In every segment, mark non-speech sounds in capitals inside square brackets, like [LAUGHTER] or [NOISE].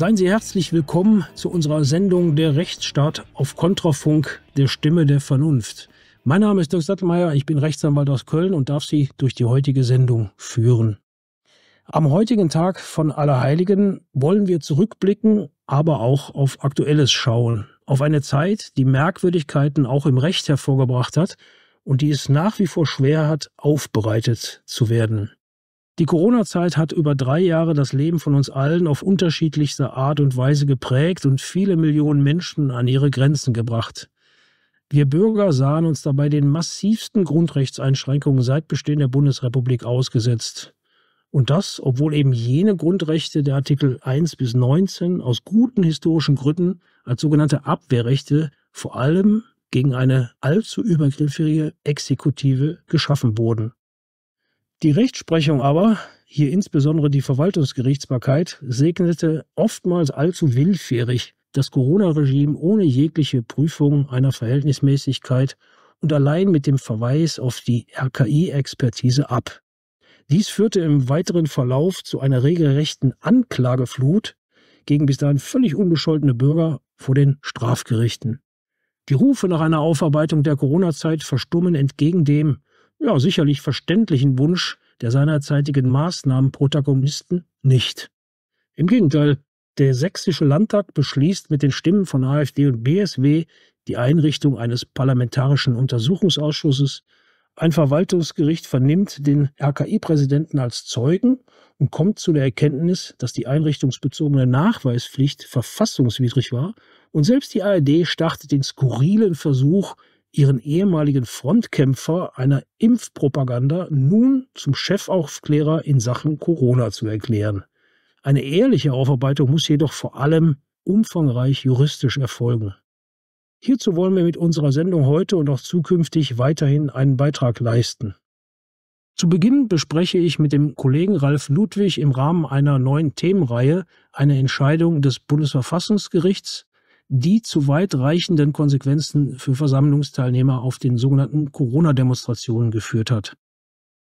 Seien Sie herzlich willkommen zu unserer Sendung Der Rechtsstaat auf Kontrafunk, der Stimme der Vernunft. Mein Name ist Dirk Sattelmeier, ich bin Rechtsanwalt aus Köln und darf Sie durch die heutige Sendung führen. Am heutigen Tag von Allerheiligen wollen wir zurückblicken, aber auch auf Aktuelles schauen. Auf eine Zeit, die Merkwürdigkeiten auch im Recht hervorgebracht hat und die es nach wie vor schwer hat, aufbereitet zu werden. Die Corona-Zeit hat über drei Jahre das Leben von uns allen auf unterschiedlichste Art und Weise geprägt und viele Millionen Menschen an ihre Grenzen gebracht. Wir Bürger sahen uns dabei den massivsten Grundrechtseinschränkungen seit Bestehen der Bundesrepublik ausgesetzt. Und das, obwohl eben jene Grundrechte der Artikel 1 bis 19 aus guten historischen Gründen als sogenannte Abwehrrechte vor allem gegen eine allzu übergriffige Exekutive geschaffen wurden. Die Rechtsprechung aber, hier insbesondere die Verwaltungsgerichtsbarkeit, segnete oftmals allzu willfährig das Corona-Regime ohne jegliche Prüfung einer Verhältnismäßigkeit und allein mit dem Verweis auf die RKI-Expertise ab. Dies führte im weiteren Verlauf zu einer regelrechten Anklageflut gegen bis dahin völlig unbescholtene Bürger vor den Strafgerichten. Die Rufe nach einer Aufarbeitung der Corona-Zeit verstummen entgegen dem, ja, sicherlich verständlichen Wunsch der seinerzeitigen Maßnahmenprotagonisten nicht. Im Gegenteil, der sächsische Landtag beschließt mit den Stimmen von AfD und BSW die Einrichtung eines parlamentarischen Untersuchungsausschusses. Ein Verwaltungsgericht vernimmt den RKI-Präsidenten als Zeugen und kommt zu der Erkenntnis, dass die einrichtungsbezogene Nachweispflicht verfassungswidrig war. Und selbst die ARD startet den skurrilen Versuch, ihren ehemaligen Frontkämpfer einer Impfpropaganda nun zum Chefaufklärer in Sachen Corona zu erklären. Eine ehrliche Aufarbeitung muss jedoch vor allem umfangreich juristisch erfolgen. Hierzu wollen wir mit unserer Sendung heute und auch zukünftig weiterhin einen Beitrag leisten. Zu Beginn bespreche ich mit dem Kollegen Ralf Ludwig im Rahmen einer neuen Themenreihe eine Entscheidung des Bundesverfassungsgerichts die zu weitreichenden Konsequenzen für Versammlungsteilnehmer auf den sogenannten Corona-Demonstrationen geführt hat.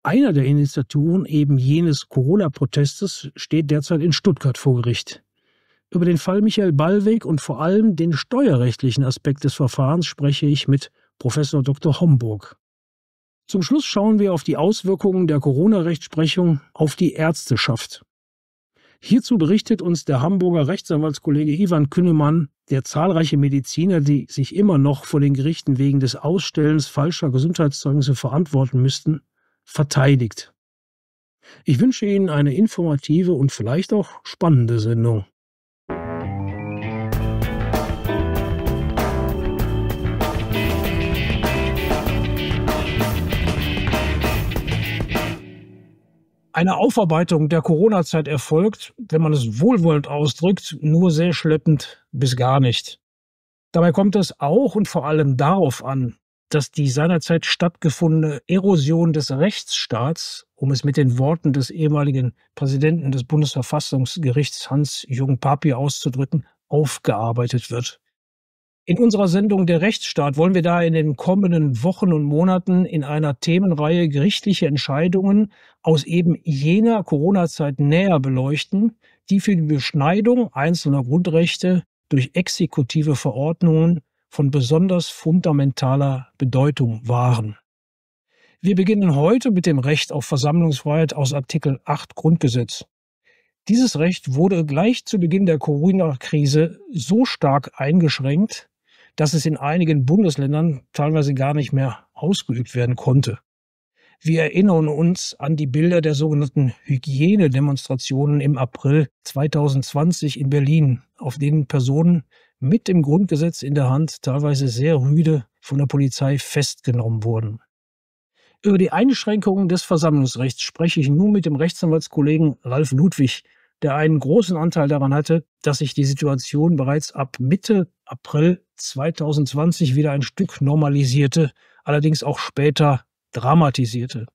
Einer der Initiatoren eben jenes Corona-Protestes steht derzeit in Stuttgart vor Gericht. Über den Fall Michael Ballweg und vor allem den steuerrechtlichen Aspekt des Verfahrens spreche ich mit Professor Dr. Homburg. Zum Schluss schauen wir auf die Auswirkungen der Corona-Rechtsprechung auf die Ärzteschaft. Hierzu berichtet uns der Hamburger Rechtsanwaltskollege Ivan Künnemann, der zahlreiche Mediziner, die sich immer noch vor den Gerichten wegen des Ausstellens falscher Gesundheitszeugnisse verantworten müssten, verteidigt. Ich wünsche Ihnen eine informative und vielleicht auch spannende Sendung. eine Aufarbeitung der Corona-Zeit erfolgt, wenn man es wohlwollend ausdrückt, nur sehr schleppend bis gar nicht. Dabei kommt es auch und vor allem darauf an, dass die seinerzeit stattgefundene Erosion des Rechtsstaats, um es mit den Worten des ehemaligen Präsidenten des Bundesverfassungsgerichts Hans-Jürgen Papier auszudrücken, aufgearbeitet wird. In unserer Sendung Der Rechtsstaat wollen wir da in den kommenden Wochen und Monaten in einer Themenreihe gerichtliche Entscheidungen aus eben jener Corona-Zeit näher beleuchten, die für die Beschneidung einzelner Grundrechte durch exekutive Verordnungen von besonders fundamentaler Bedeutung waren. Wir beginnen heute mit dem Recht auf Versammlungsfreiheit aus Artikel 8 Grundgesetz. Dieses Recht wurde gleich zu Beginn der Corona-Krise so stark eingeschränkt, dass es in einigen Bundesländern teilweise gar nicht mehr ausgeübt werden konnte. Wir erinnern uns an die Bilder der sogenannten Hygienedemonstrationen im April 2020 in Berlin, auf denen Personen mit dem Grundgesetz in der Hand teilweise sehr rüde von der Polizei festgenommen wurden. Über die Einschränkungen des Versammlungsrechts spreche ich nun mit dem Rechtsanwaltskollegen Ralf Ludwig, der einen großen Anteil daran hatte, dass sich die Situation bereits ab Mitte April 2020 wieder ein Stück normalisierte, allerdings auch später dramatisierte.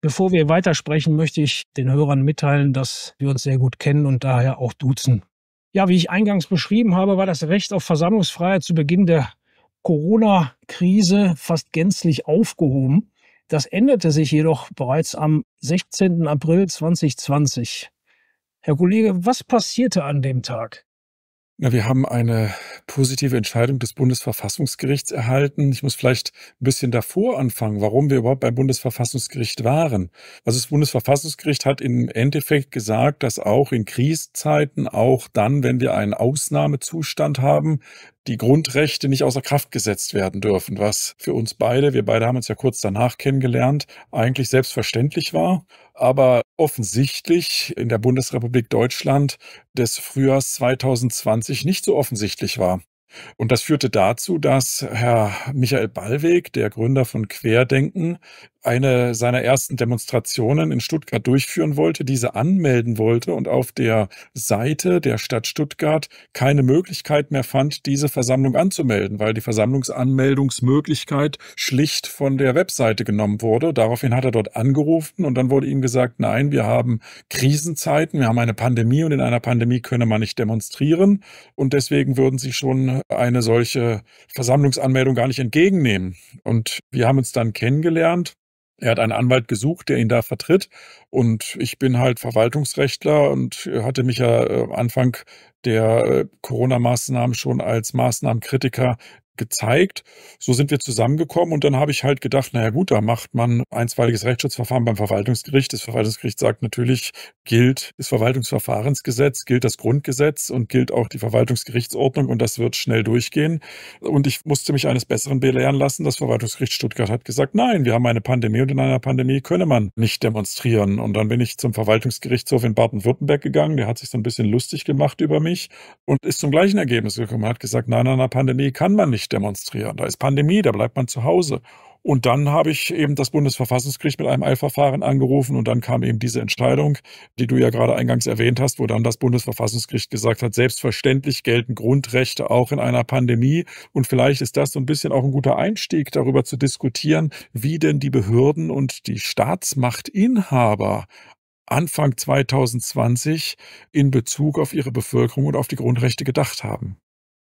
Bevor wir weitersprechen, möchte ich den Hörern mitteilen, dass wir uns sehr gut kennen und daher auch duzen. Ja, wie ich eingangs beschrieben habe, war das Recht auf Versammlungsfreiheit zu Beginn der Corona-Krise fast gänzlich aufgehoben. Das änderte sich jedoch bereits am 16. April 2020. Herr Kollege, was passierte an dem Tag? Na, wir haben eine positive Entscheidung des Bundesverfassungsgerichts erhalten. Ich muss vielleicht ein bisschen davor anfangen, warum wir überhaupt beim Bundesverfassungsgericht waren. Also das Bundesverfassungsgericht hat im Endeffekt gesagt, dass auch in Krisenzeiten, auch dann, wenn wir einen Ausnahmezustand haben, die Grundrechte nicht außer Kraft gesetzt werden dürfen, was für uns beide, wir beide haben uns ja kurz danach kennengelernt, eigentlich selbstverständlich war aber offensichtlich in der Bundesrepublik Deutschland des Frühjahrs 2020 nicht so offensichtlich war. Und das führte dazu, dass Herr Michael Ballweg, der Gründer von Querdenken, eine seiner ersten Demonstrationen in Stuttgart durchführen wollte, diese anmelden wollte und auf der Seite der Stadt Stuttgart keine Möglichkeit mehr fand, diese Versammlung anzumelden, weil die Versammlungsanmeldungsmöglichkeit schlicht von der Webseite genommen wurde. Daraufhin hat er dort angerufen und dann wurde ihm gesagt, nein, wir haben Krisenzeiten, wir haben eine Pandemie und in einer Pandemie könne man nicht demonstrieren und deswegen würden sie schon eine solche Versammlungsanmeldung gar nicht entgegennehmen. Und wir haben uns dann kennengelernt. Er hat einen Anwalt gesucht, der ihn da vertritt. Und ich bin halt Verwaltungsrechtler und hatte mich ja äh, Anfang der äh, Corona-Maßnahmen schon als Maßnahmenkritiker gezeigt. So sind wir zusammengekommen und dann habe ich halt gedacht, naja gut, da macht man einstweiliges Rechtsschutzverfahren beim Verwaltungsgericht. Das Verwaltungsgericht sagt natürlich, gilt das Verwaltungsverfahrensgesetz, gilt das Grundgesetz und gilt auch die Verwaltungsgerichtsordnung und das wird schnell durchgehen. Und ich musste mich eines Besseren belehren lassen. Das Verwaltungsgericht Stuttgart hat gesagt, nein, wir haben eine Pandemie und in einer Pandemie könne man nicht demonstrieren. Und dann bin ich zum Verwaltungsgerichtshof in Baden-Württemberg gegangen. Der hat sich so ein bisschen lustig gemacht über mich und ist zum gleichen Ergebnis gekommen. Er hat gesagt, nein, in einer Pandemie kann man nicht nicht demonstrieren. Da ist Pandemie, da bleibt man zu Hause. Und dann habe ich eben das Bundesverfassungsgericht mit einem Eilverfahren angerufen und dann kam eben diese Entscheidung, die du ja gerade eingangs erwähnt hast, wo dann das Bundesverfassungsgericht gesagt hat, selbstverständlich gelten Grundrechte auch in einer Pandemie. Und vielleicht ist das so ein bisschen auch ein guter Einstieg, darüber zu diskutieren, wie denn die Behörden und die Staatsmachtinhaber Anfang 2020 in Bezug auf ihre Bevölkerung und auf die Grundrechte gedacht haben.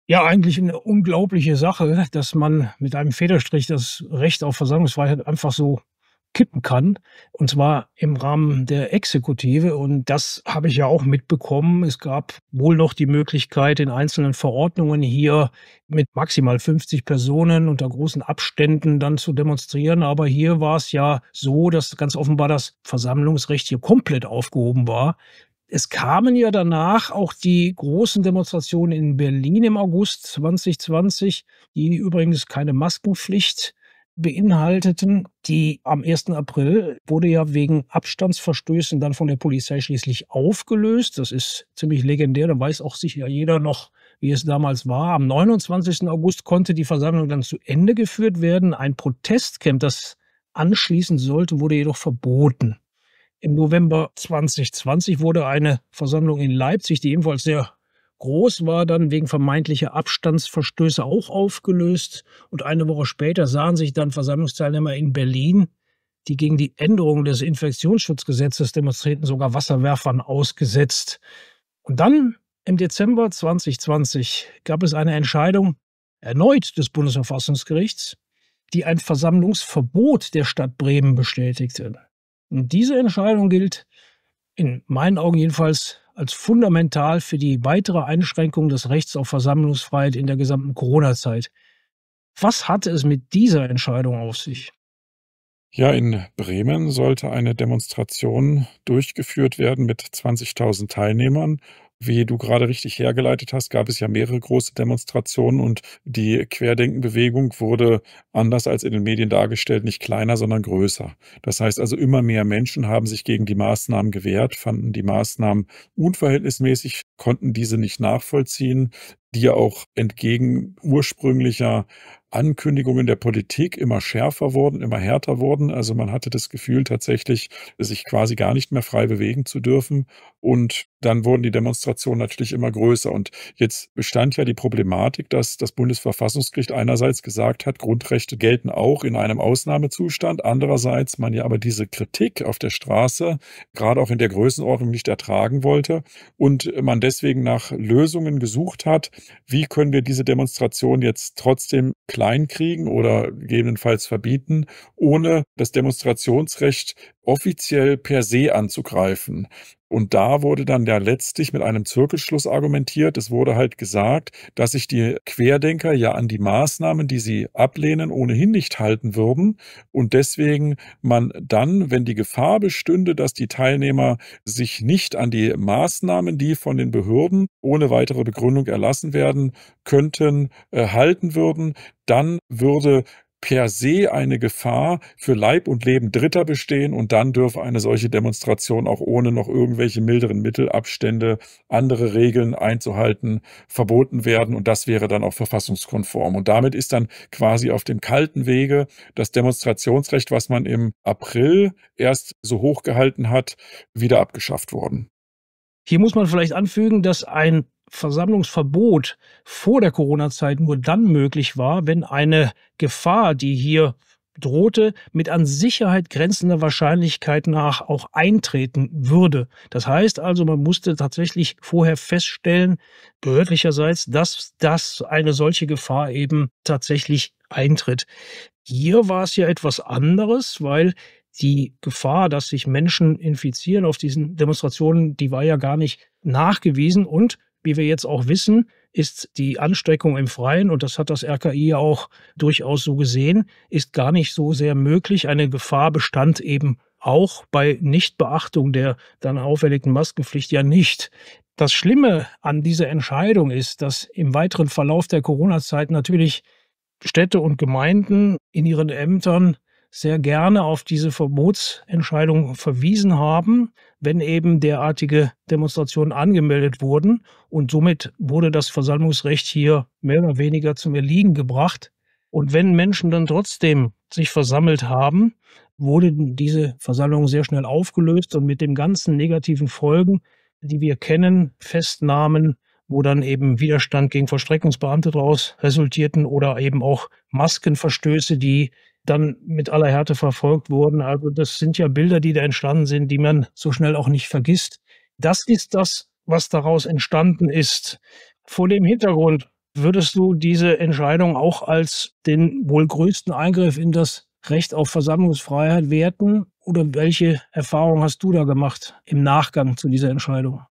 Ja, eigentlich eine unglaubliche Sache, dass man mit einem Federstrich das Recht auf Versammlungsfreiheit einfach so kippen kann. Und zwar im Rahmen der Exekutive. Und das habe ich ja auch mitbekommen. Es gab wohl noch die Möglichkeit, in einzelnen Verordnungen hier mit maximal 50 Personen unter großen Abständen dann zu demonstrieren. Aber hier war es ja so, dass ganz offenbar das Versammlungsrecht hier komplett aufgehoben war. Es kamen ja danach auch die großen Demonstrationen in Berlin im August 2020, die übrigens keine Maskenpflicht beinhalteten, die am 1. April wurde ja wegen Abstandsverstößen dann von der Polizei schließlich aufgelöst. Das ist ziemlich legendär, da weiß auch sicher jeder noch, wie es damals war. Am 29. August konnte die Versammlung dann zu Ende geführt werden. Ein Protestcamp, das anschließen sollte, wurde jedoch verboten. Im November 2020 wurde eine Versammlung in Leipzig, die ebenfalls sehr groß war, dann wegen vermeintlicher Abstandsverstöße auch aufgelöst. Und eine Woche später sahen sich dann Versammlungsteilnehmer in Berlin, die gegen die Änderung des Infektionsschutzgesetzes demonstrierten, sogar Wasserwerfern ausgesetzt. Und dann im Dezember 2020 gab es eine Entscheidung erneut des Bundesverfassungsgerichts, die ein Versammlungsverbot der Stadt Bremen bestätigte. Und diese Entscheidung gilt in meinen Augen jedenfalls als fundamental für die weitere Einschränkung des Rechts auf Versammlungsfreiheit in der gesamten Corona-Zeit. Was hatte es mit dieser Entscheidung auf sich? Ja, in Bremen sollte eine Demonstration durchgeführt werden mit 20.000 Teilnehmern wie du gerade richtig hergeleitet hast, gab es ja mehrere große Demonstrationen und die Querdenkenbewegung wurde anders als in den Medien dargestellt, nicht kleiner, sondern größer. Das heißt also, immer mehr Menschen haben sich gegen die Maßnahmen gewehrt, fanden die Maßnahmen unverhältnismäßig, konnten diese nicht nachvollziehen, die ja auch entgegen ursprünglicher Ankündigungen der Politik immer schärfer wurden, immer härter wurden. Also man hatte das Gefühl tatsächlich, sich quasi gar nicht mehr frei bewegen zu dürfen. Und dann wurden die Demonstrationen natürlich immer größer. Und jetzt bestand ja die Problematik, dass das Bundesverfassungsgericht einerseits gesagt hat, Grundrechte gelten auch in einem Ausnahmezustand. Andererseits man ja aber diese Kritik auf der Straße, gerade auch in der Größenordnung, nicht ertragen wollte. Und man deswegen nach Lösungen gesucht hat, wie können wir diese Demonstration jetzt trotzdem klar klein kriegen oder gegebenenfalls verbieten, ohne das Demonstrationsrecht offiziell per se anzugreifen. Und da wurde dann ja letztlich mit einem Zirkelschluss argumentiert. Es wurde halt gesagt, dass sich die Querdenker ja an die Maßnahmen, die sie ablehnen, ohnehin nicht halten würden. Und deswegen man dann, wenn die Gefahr bestünde, dass die Teilnehmer sich nicht an die Maßnahmen, die von den Behörden ohne weitere Begründung erlassen werden könnten, äh, halten würden, dann würde per se eine Gefahr für Leib und Leben Dritter bestehen und dann dürfe eine solche Demonstration auch ohne noch irgendwelche milderen Mittelabstände, andere Regeln einzuhalten, verboten werden und das wäre dann auch verfassungskonform. Und damit ist dann quasi auf dem kalten Wege das Demonstrationsrecht, was man im April erst so hochgehalten hat, wieder abgeschafft worden. Hier muss man vielleicht anfügen, dass ein Versammlungsverbot vor der Corona-Zeit nur dann möglich war, wenn eine Gefahr, die hier drohte, mit an Sicherheit grenzender Wahrscheinlichkeit nach auch eintreten würde. Das heißt also, man musste tatsächlich vorher feststellen, behördlicherseits, dass das eine solche Gefahr eben tatsächlich eintritt. Hier war es ja etwas anderes, weil die Gefahr, dass sich Menschen infizieren auf diesen Demonstrationen, die war ja gar nicht nachgewiesen und wie wir jetzt auch wissen, ist die Ansteckung im Freien, und das hat das RKI ja auch durchaus so gesehen, ist gar nicht so sehr möglich. Eine Gefahr bestand eben auch bei Nichtbeachtung der dann auferlegten Maskenpflicht ja nicht. Das Schlimme an dieser Entscheidung ist, dass im weiteren Verlauf der Corona-Zeit natürlich Städte und Gemeinden in ihren Ämtern sehr gerne auf diese Verbotsentscheidung verwiesen haben, wenn eben derartige Demonstrationen angemeldet wurden. Und somit wurde das Versammlungsrecht hier mehr oder weniger zum Erliegen gebracht. Und wenn Menschen dann trotzdem sich versammelt haben, wurde diese Versammlung sehr schnell aufgelöst und mit den ganzen negativen Folgen, die wir kennen, Festnahmen, wo dann eben Widerstand gegen Vollstreckungsbeamte daraus resultierten oder eben auch Maskenverstöße, die dann mit aller Härte verfolgt wurden. Also das sind ja Bilder, die da entstanden sind, die man so schnell auch nicht vergisst. Das ist das, was daraus entstanden ist. Vor dem Hintergrund würdest du diese Entscheidung auch als den wohl größten Eingriff in das Recht auf Versammlungsfreiheit werten? Oder welche Erfahrung hast du da gemacht im Nachgang zu dieser Entscheidung?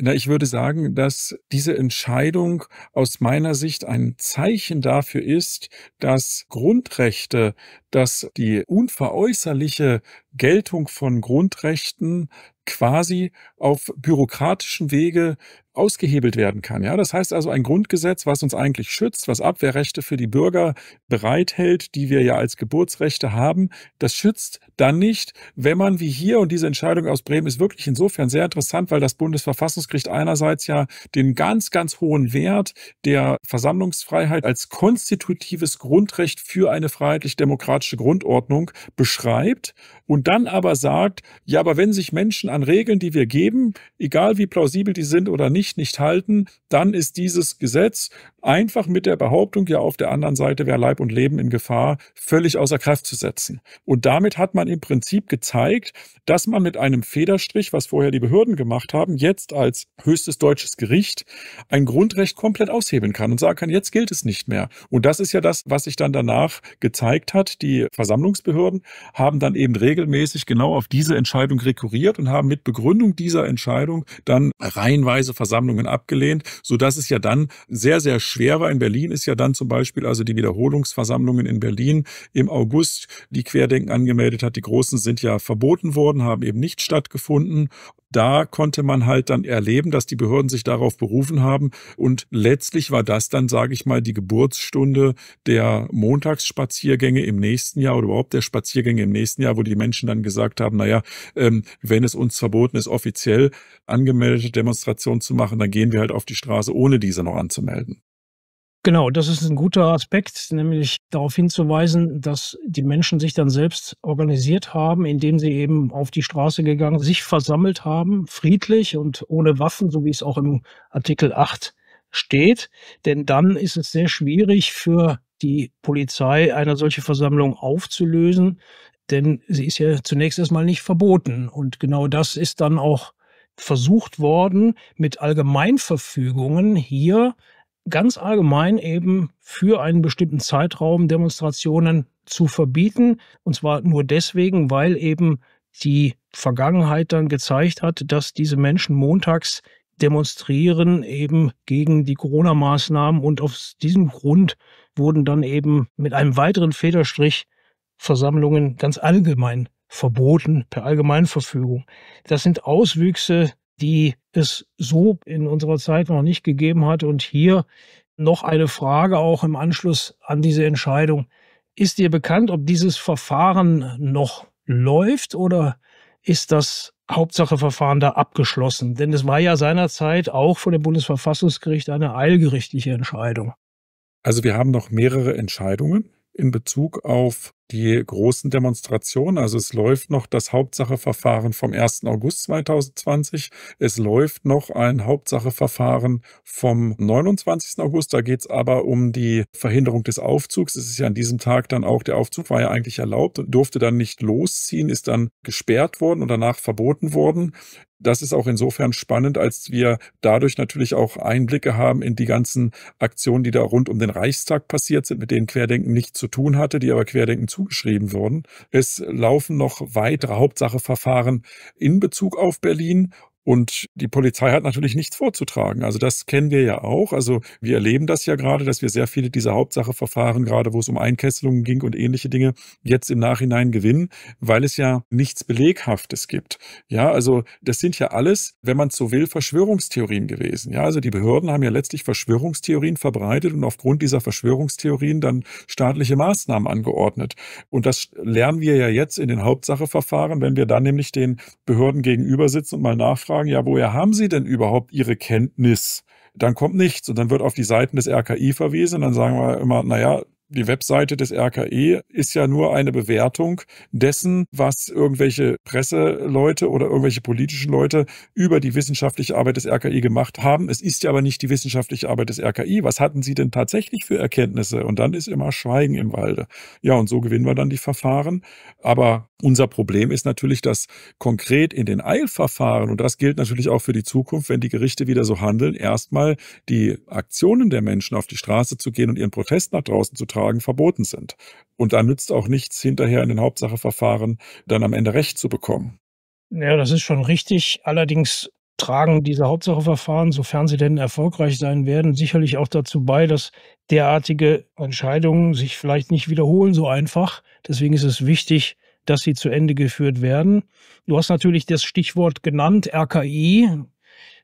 Na, ich würde sagen, dass diese Entscheidung aus meiner Sicht ein Zeichen dafür ist, dass Grundrechte, dass die unveräußerliche Geltung von Grundrechten quasi auf bürokratischen Wege ausgehebelt werden kann. Ja, das heißt also ein Grundgesetz, was uns eigentlich schützt, was Abwehrrechte für die Bürger bereithält, die wir ja als Geburtsrechte haben, das schützt dann nicht, wenn man wie hier und diese Entscheidung aus Bremen ist wirklich insofern sehr interessant, weil das Bundesverfassungsgericht einerseits ja den ganz, ganz hohen Wert der Versammlungsfreiheit als konstitutives Grundrecht für eine freiheitlich-demokratische Grundordnung beschreibt und dann aber sagt, ja, aber wenn sich Menschen an Regeln, die wir geben, egal wie plausibel die sind oder nicht, Pflicht nicht halten, dann ist dieses Gesetz einfach mit der Behauptung, ja auf der anderen Seite wäre Leib und Leben in Gefahr, völlig außer Kraft zu setzen. Und damit hat man im Prinzip gezeigt, dass man mit einem Federstrich, was vorher die Behörden gemacht haben, jetzt als höchstes deutsches Gericht ein Grundrecht komplett aushebeln kann und sagen kann, jetzt gilt es nicht mehr. Und das ist ja das, was sich dann danach gezeigt hat. Die Versammlungsbehörden haben dann eben regelmäßig genau auf diese Entscheidung rekurriert und haben mit Begründung dieser Entscheidung dann reihenweise Versammlungsbehörden Versammlungen abgelehnt, sodass es ja dann sehr, sehr schwer war. In Berlin ist ja dann zum Beispiel also die Wiederholungsversammlungen in Berlin im August, die Querdenken angemeldet hat. Die großen sind ja verboten worden, haben eben nicht stattgefunden da konnte man halt dann erleben, dass die Behörden sich darauf berufen haben. Und letztlich war das dann, sage ich mal, die Geburtsstunde der Montagsspaziergänge im nächsten Jahr oder überhaupt der Spaziergänge im nächsten Jahr, wo die Menschen dann gesagt haben, naja, ähm, wenn es uns verboten ist, offiziell angemeldete Demonstrationen zu machen, dann gehen wir halt auf die Straße, ohne diese noch anzumelden. Genau, das ist ein guter Aspekt, nämlich darauf hinzuweisen, dass die Menschen sich dann selbst organisiert haben, indem sie eben auf die Straße gegangen, sich versammelt haben, friedlich und ohne Waffen, so wie es auch im Artikel 8 steht. Denn dann ist es sehr schwierig für die Polizei, eine solche Versammlung aufzulösen, denn sie ist ja zunächst erstmal nicht verboten. Und genau das ist dann auch versucht worden, mit Allgemeinverfügungen hier ganz allgemein eben für einen bestimmten Zeitraum Demonstrationen zu verbieten. Und zwar nur deswegen, weil eben die Vergangenheit dann gezeigt hat, dass diese Menschen montags demonstrieren eben gegen die Corona-Maßnahmen und aus diesem Grund wurden dann eben mit einem weiteren Federstrich Versammlungen ganz allgemein verboten per Allgemeinverfügung. Das sind Auswüchse die es so in unserer Zeit noch nicht gegeben hat. Und hier noch eine Frage auch im Anschluss an diese Entscheidung. Ist dir bekannt, ob dieses Verfahren noch läuft oder ist das Hauptsacheverfahren da abgeschlossen? Denn es war ja seinerzeit auch von dem Bundesverfassungsgericht eine eilgerichtliche Entscheidung. Also wir haben noch mehrere Entscheidungen in Bezug auf die großen Demonstrationen. Also es läuft noch das Hauptsacheverfahren vom 1. August 2020. Es läuft noch ein Hauptsacheverfahren vom 29. August. Da geht es aber um die Verhinderung des Aufzugs. Es ist ja an diesem Tag dann auch, der Aufzug war ja eigentlich erlaubt und durfte dann nicht losziehen, ist dann gesperrt worden und danach verboten worden das ist auch insofern spannend, als wir dadurch natürlich auch Einblicke haben in die ganzen Aktionen, die da rund um den Reichstag passiert sind, mit denen Querdenken nichts zu tun hatte, die aber Querdenken zugeschrieben wurden. Es laufen noch weitere Hauptsacheverfahren in Bezug auf Berlin und die Polizei hat natürlich nichts vorzutragen. Also das kennen wir ja auch. Also wir erleben das ja gerade, dass wir sehr viele dieser Hauptsacheverfahren, gerade wo es um Einkesselungen ging und ähnliche Dinge, jetzt im Nachhinein gewinnen, weil es ja nichts Beleghaftes gibt. Ja, also das sind ja alles, wenn man so will, Verschwörungstheorien gewesen. Ja, also die Behörden haben ja letztlich Verschwörungstheorien verbreitet und aufgrund dieser Verschwörungstheorien dann staatliche Maßnahmen angeordnet. Und das lernen wir ja jetzt in den Hauptsacheverfahren, wenn wir dann nämlich den Behörden gegenüber sitzen und mal nachfragen, fragen, ja, woher haben Sie denn überhaupt Ihre Kenntnis? Dann kommt nichts und dann wird auf die Seiten des RKI verwiesen dann sagen wir immer, naja, die Webseite des RKE ist ja nur eine Bewertung dessen, was irgendwelche Presseleute oder irgendwelche politischen Leute über die wissenschaftliche Arbeit des RKI e gemacht haben. Es ist ja aber nicht die wissenschaftliche Arbeit des RKI. Was hatten sie denn tatsächlich für Erkenntnisse? Und dann ist immer Schweigen im Walde. Ja, und so gewinnen wir dann die Verfahren. Aber unser Problem ist natürlich, dass konkret in den Eilverfahren, und das gilt natürlich auch für die Zukunft, wenn die Gerichte wieder so handeln, erstmal die Aktionen der Menschen auf die Straße zu gehen und ihren Protest nach draußen zu tragen, Fragen verboten sind. Und da nützt auch nichts, hinterher in den Hauptsacheverfahren dann am Ende Recht zu bekommen. Ja, das ist schon richtig. Allerdings tragen diese Hauptsacheverfahren, sofern sie denn erfolgreich sein werden, sicherlich auch dazu bei, dass derartige Entscheidungen sich vielleicht nicht wiederholen so einfach. Deswegen ist es wichtig, dass sie zu Ende geführt werden. Du hast natürlich das Stichwort genannt, RKI.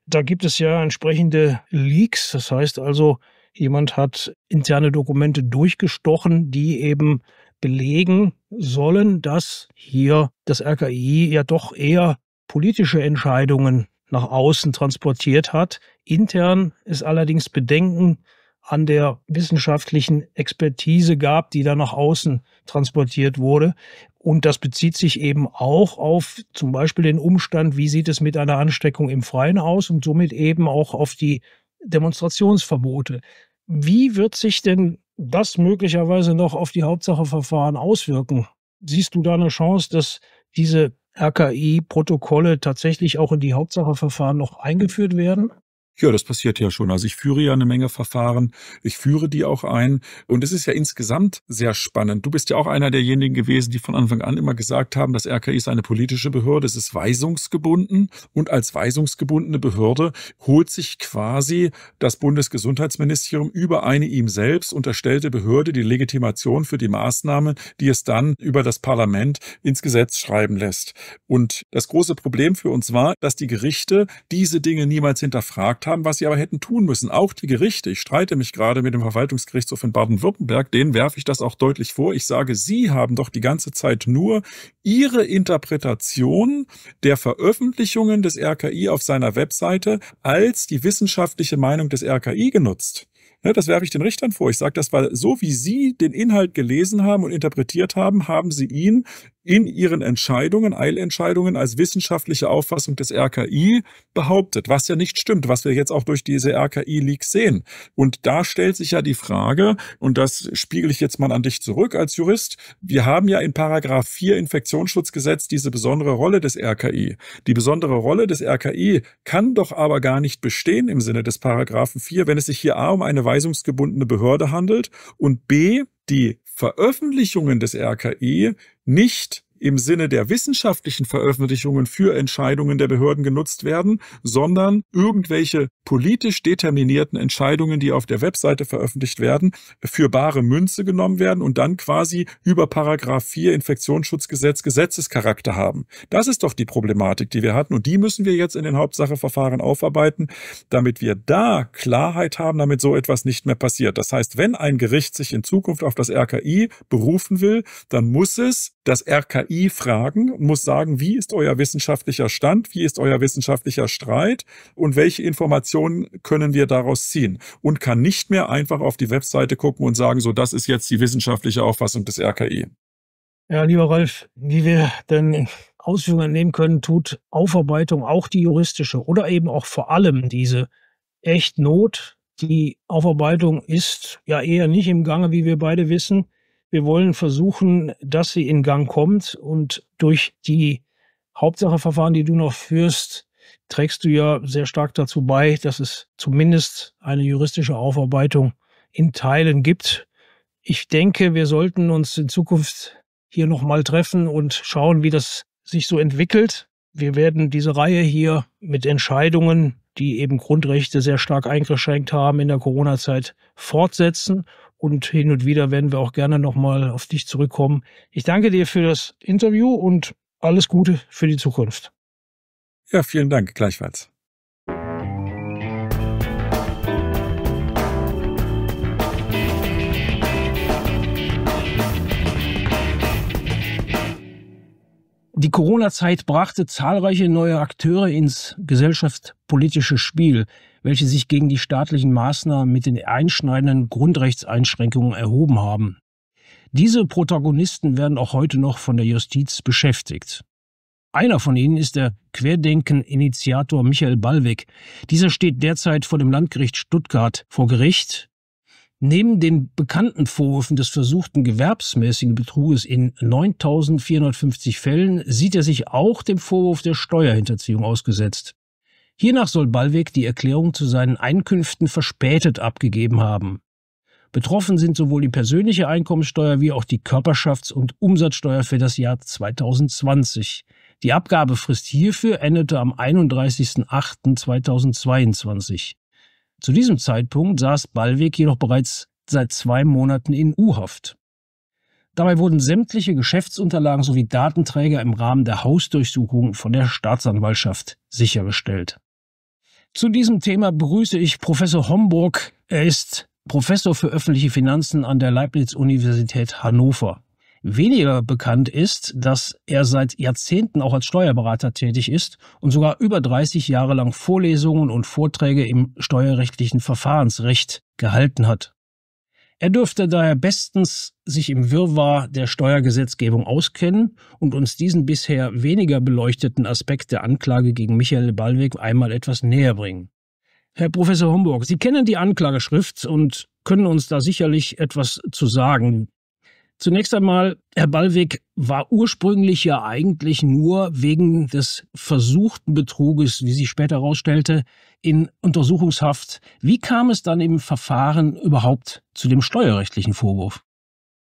Da gibt es ja entsprechende Leaks, das heißt also jemand hat interne Dokumente durchgestochen, die eben belegen sollen, dass hier das RKI ja doch eher politische Entscheidungen nach außen transportiert hat. Intern ist allerdings Bedenken an der wissenschaftlichen Expertise gab, die da nach außen transportiert wurde. Und das bezieht sich eben auch auf zum Beispiel den Umstand, wie sieht es mit einer Ansteckung im Freien aus und somit eben auch auf die Demonstrationsverbote. Wie wird sich denn das möglicherweise noch auf die Hauptsacheverfahren auswirken? Siehst du da eine Chance, dass diese RKI-Protokolle tatsächlich auch in die Hauptsacheverfahren noch eingeführt werden? Ja, das passiert ja schon. Also ich führe ja eine Menge Verfahren. Ich führe die auch ein. Und es ist ja insgesamt sehr spannend. Du bist ja auch einer derjenigen gewesen, die von Anfang an immer gesagt haben, das RKI ist eine politische Behörde. Es ist weisungsgebunden. Und als weisungsgebundene Behörde holt sich quasi das Bundesgesundheitsministerium über eine ihm selbst unterstellte Behörde die Legitimation für die Maßnahme, die es dann über das Parlament ins Gesetz schreiben lässt. Und das große Problem für uns war, dass die Gerichte diese Dinge niemals hinterfragt haben, was sie aber hätten tun müssen. Auch die Gerichte. Ich streite mich gerade mit dem Verwaltungsgerichtshof in Baden-Württemberg. Denen werfe ich das auch deutlich vor. Ich sage, sie haben doch die ganze Zeit nur ihre Interpretation der Veröffentlichungen des RKI auf seiner Webseite als die wissenschaftliche Meinung des RKI genutzt. Ja, ne, das werfe ich den Richtern vor. Ich sage das, weil so wie Sie den Inhalt gelesen haben und interpretiert haben, haben Sie ihn in ihren Entscheidungen, Eilentscheidungen als wissenschaftliche Auffassung des RKI behauptet, was ja nicht stimmt, was wir jetzt auch durch diese RKI-Leaks sehen. Und da stellt sich ja die Frage, und das spiegel ich jetzt mal an dich zurück als Jurist, wir haben ja in Paragraph 4 Infektionsschutzgesetz diese besondere Rolle des RKI. Die besondere Rolle des RKI kann doch aber gar nicht bestehen im Sinne des Paragraphen 4, wenn es sich hier A um eine weisungsgebundene Behörde handelt und B die Veröffentlichungen des RKI nicht im Sinne der wissenschaftlichen Veröffentlichungen für Entscheidungen der Behörden genutzt werden, sondern irgendwelche politisch determinierten Entscheidungen, die auf der Webseite veröffentlicht werden, für bare Münze genommen werden und dann quasi über Paragraph 4 Infektionsschutzgesetz Gesetzescharakter haben. Das ist doch die Problematik, die wir hatten und die müssen wir jetzt in den Hauptsacheverfahren aufarbeiten, damit wir da Klarheit haben, damit so etwas nicht mehr passiert. Das heißt, wenn ein Gericht sich in Zukunft auf das RKI berufen will, dann muss es das RKI fragen und muss sagen, wie ist euer wissenschaftlicher Stand, wie ist euer wissenschaftlicher Streit und welche Informationen können wir daraus ziehen und kann nicht mehr einfach auf die Webseite gucken und sagen, so das ist jetzt die wissenschaftliche Auffassung des RKI. Ja, lieber Rolf, wie wir denn Ausführungen nehmen können, tut Aufarbeitung auch die juristische oder eben auch vor allem diese echt Not. Die Aufarbeitung ist ja eher nicht im Gange, wie wir beide wissen. Wir wollen versuchen, dass sie in Gang kommt und durch die Hauptsacheverfahren, die du noch führst, trägst du ja sehr stark dazu bei, dass es zumindest eine juristische Aufarbeitung in Teilen gibt. Ich denke, wir sollten uns in Zukunft hier nochmal treffen und schauen, wie das sich so entwickelt. Wir werden diese Reihe hier mit Entscheidungen, die eben Grundrechte sehr stark eingeschränkt haben in der Corona-Zeit, fortsetzen und hin und wieder werden wir auch gerne nochmal auf dich zurückkommen. Ich danke dir für das Interview und alles Gute für die Zukunft. Ja, vielen Dank, gleichfalls. Die Corona-Zeit brachte zahlreiche neue Akteure ins gesellschaftspolitische Spiel welche sich gegen die staatlichen Maßnahmen mit den einschneidenden Grundrechtseinschränkungen erhoben haben. Diese Protagonisten werden auch heute noch von der Justiz beschäftigt. Einer von ihnen ist der Querdenken-Initiator Michael Ballweg. Dieser steht derzeit vor dem Landgericht Stuttgart vor Gericht. Neben den bekannten Vorwürfen des versuchten gewerbsmäßigen Betruges in 9450 Fällen sieht er sich auch dem Vorwurf der Steuerhinterziehung ausgesetzt. Hiernach soll Ballweg die Erklärung zu seinen Einkünften verspätet abgegeben haben. Betroffen sind sowohl die persönliche Einkommensteuer wie auch die Körperschafts- und Umsatzsteuer für das Jahr 2020. Die Abgabefrist hierfür endete am 31.08.2022. Zu diesem Zeitpunkt saß Ballweg jedoch bereits seit zwei Monaten in U-Haft. Dabei wurden sämtliche Geschäftsunterlagen sowie Datenträger im Rahmen der Hausdurchsuchung von der Staatsanwaltschaft sichergestellt. Zu diesem Thema begrüße ich Professor Homburg. Er ist Professor für öffentliche Finanzen an der Leibniz-Universität Hannover. Weniger bekannt ist, dass er seit Jahrzehnten auch als Steuerberater tätig ist und sogar über 30 Jahre lang Vorlesungen und Vorträge im steuerrechtlichen Verfahrensrecht gehalten hat. Er dürfte daher bestens sich im Wirrwarr der Steuergesetzgebung auskennen und uns diesen bisher weniger beleuchteten Aspekt der Anklage gegen Michael Ballweg einmal etwas näher bringen. Herr Professor Homburg, Sie kennen die Anklageschrift und können uns da sicherlich etwas zu sagen. Zunächst einmal, Herr Ballweg war ursprünglich ja eigentlich nur wegen des versuchten Betruges, wie sich später herausstellte, in Untersuchungshaft. Wie kam es dann im Verfahren überhaupt zu dem steuerrechtlichen Vorwurf?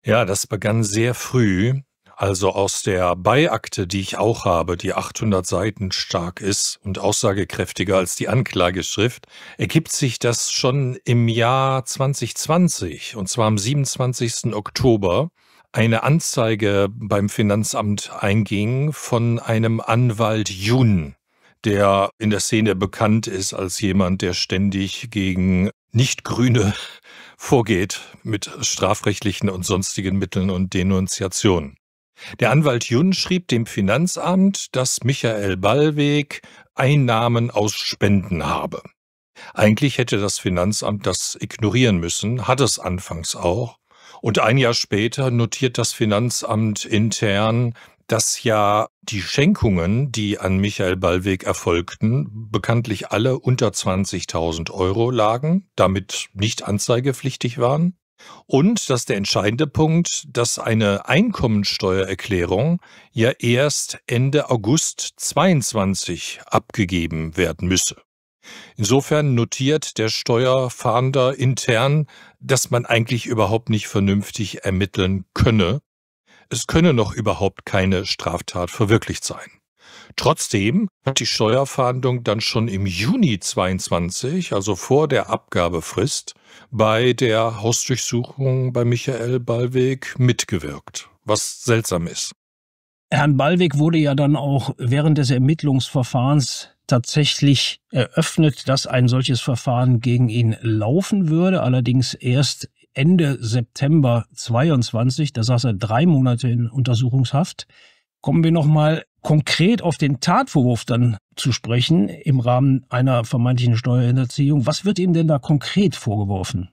Ja, das begann sehr früh. Also aus der Beiakte, die ich auch habe, die 800 Seiten stark ist und aussagekräftiger als die Anklageschrift, ergibt sich das schon im Jahr 2020, und zwar am 27. Oktober eine Anzeige beim Finanzamt einging von einem Anwalt Jun, der in der Szene bekannt ist als jemand, der ständig gegen Nicht-Grüne [LAUGHS] vorgeht mit strafrechtlichen und sonstigen Mitteln und Denunziationen. Der Anwalt Jun schrieb dem Finanzamt, dass Michael Ballweg Einnahmen aus Spenden habe. Eigentlich hätte das Finanzamt das ignorieren müssen, hat es anfangs auch, und ein Jahr später notiert das Finanzamt intern, dass ja die Schenkungen, die an Michael Ballweg erfolgten, bekanntlich alle unter 20.000 Euro lagen, damit nicht anzeigepflichtig waren. Und dass der entscheidende Punkt, dass eine Einkommensteuererklärung ja erst Ende August 22 abgegeben werden müsse. Insofern notiert der Steuerfahnder intern, dass man eigentlich überhaupt nicht vernünftig ermitteln könne. Es könne noch überhaupt keine Straftat verwirklicht sein. Trotzdem hat die Steuerfahndung dann schon im Juni 22, also vor der Abgabefrist, bei der Hausdurchsuchung bei Michael Ballweg mitgewirkt, was seltsam ist. Herrn Ballweg wurde ja dann auch während des Ermittlungsverfahrens tatsächlich eröffnet, dass ein solches Verfahren gegen ihn laufen würde, allerdings erst Ende September 22, da saß er drei Monate in Untersuchungshaft. Kommen wir nochmal konkret auf den Tatvorwurf dann zu sprechen im Rahmen einer vermeintlichen Steuerhinterziehung. Was wird ihm denn da konkret vorgeworfen?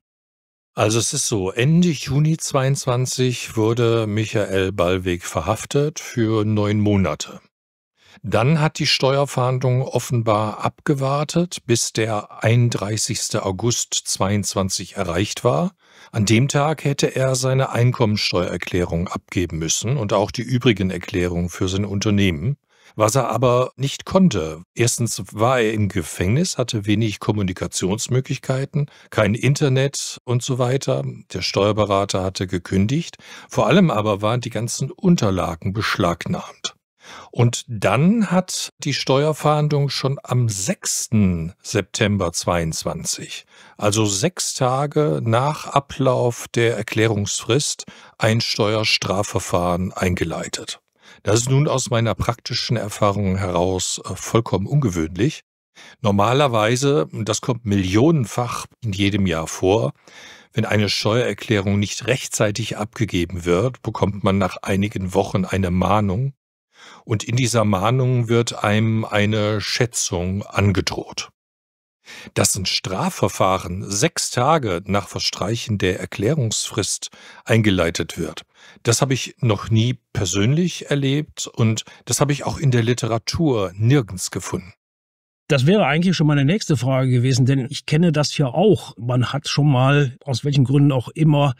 Also es ist so, Ende Juni 22 wurde Michael Ballweg verhaftet für neun Monate. Dann hat die Steuerfahndung offenbar abgewartet, bis der 31. August 22 erreicht war. An dem Tag hätte er seine Einkommensteuererklärung abgeben müssen und auch die übrigen Erklärungen für sein Unternehmen. Was er aber nicht konnte. Erstens war er im Gefängnis, hatte wenig Kommunikationsmöglichkeiten, kein Internet und so weiter. Der Steuerberater hatte gekündigt. Vor allem aber waren die ganzen Unterlagen beschlagnahmt. Und dann hat die Steuerfahndung schon am 6. September 22, also sechs Tage nach Ablauf der Erklärungsfrist, ein Steuerstrafverfahren eingeleitet. Das ist nun aus meiner praktischen Erfahrung heraus äh, vollkommen ungewöhnlich. Normalerweise, das kommt millionenfach in jedem Jahr vor, wenn eine Steuererklärung nicht rechtzeitig abgegeben wird, bekommt man nach einigen Wochen eine Mahnung und in dieser Mahnung wird einem eine Schätzung angedroht. Dass ein Strafverfahren sechs Tage nach Verstreichen der Erklärungsfrist eingeleitet wird, das habe ich noch nie persönlich erlebt und das habe ich auch in der Literatur nirgends gefunden. Das wäre eigentlich schon meine nächste Frage gewesen, denn ich kenne das ja auch. Man hat schon mal, aus welchen Gründen auch immer,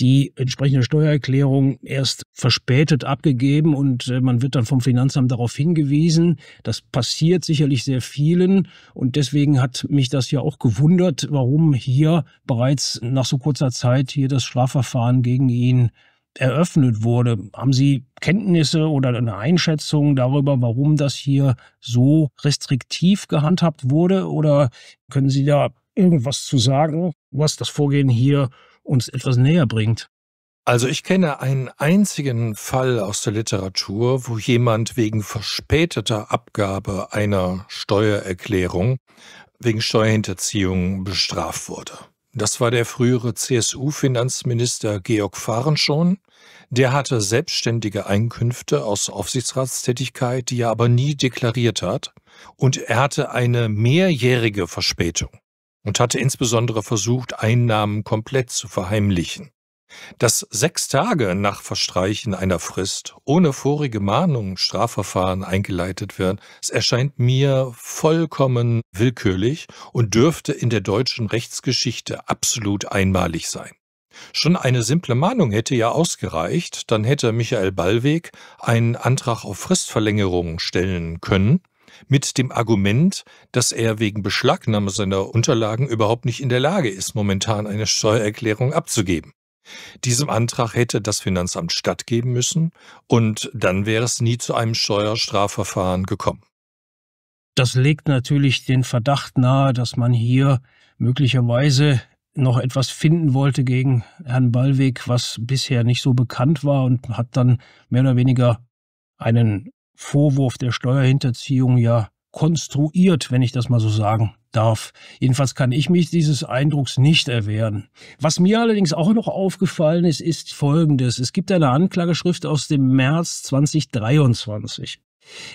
die entsprechende Steuererklärung erst verspätet abgegeben und äh, man wird dann vom Finanzamt darauf hingewiesen. Das passiert sicherlich sehr vielen und deswegen hat mich das ja auch gewundert, warum hier bereits nach so kurzer Zeit hier das Strafverfahren gegen ihn eröffnet wurde. Haben Sie Kenntnisse oder eine Einschätzung darüber, warum das hier so restriktiv gehandhabt wurde? Oder können Sie da irgendwas zu sagen, was das Vorgehen hier uns etwas näher bringt. Also ich kenne einen einzigen Fall aus der Literatur, wo jemand wegen verspäteter Abgabe einer Steuererklärung wegen Steuerhinterziehung bestraft wurde. Das war der frühere CSU-Finanzminister Georg Fahrenschon. Der hatte selbstständige Einkünfte aus Aufsichtsratstätigkeit, die er aber nie deklariert hat. Und er hatte eine mehrjährige Verspätung und hatte insbesondere versucht, Einnahmen komplett zu verheimlichen. Dass sechs Tage nach Verstreichen einer Frist ohne vorige Mahnung Strafverfahren eingeleitet werden, es erscheint mir vollkommen willkürlich und dürfte in der deutschen Rechtsgeschichte absolut einmalig sein. Schon eine simple Mahnung hätte ja ausgereicht, dann hätte Michael Ballweg einen Antrag auf Fristverlängerung stellen können, mit dem Argument, dass er wegen Beschlagnahme seiner Unterlagen überhaupt nicht in der Lage ist, momentan eine Steuererklärung abzugeben. Diesem Antrag hätte das Finanzamt stattgeben müssen und dann wäre es nie zu einem Steuerstrafverfahren gekommen. Das legt natürlich den Verdacht nahe, dass man hier möglicherweise noch etwas finden wollte gegen Herrn Ballweg, was bisher nicht so bekannt war und hat dann mehr oder weniger einen Vorwurf der Steuerhinterziehung ja konstruiert, wenn ich das mal so sagen darf. Jedenfalls kann ich mich dieses Eindrucks nicht erwehren. Was mir allerdings auch noch aufgefallen ist, ist Folgendes. Es gibt eine Anklageschrift aus dem März 2023.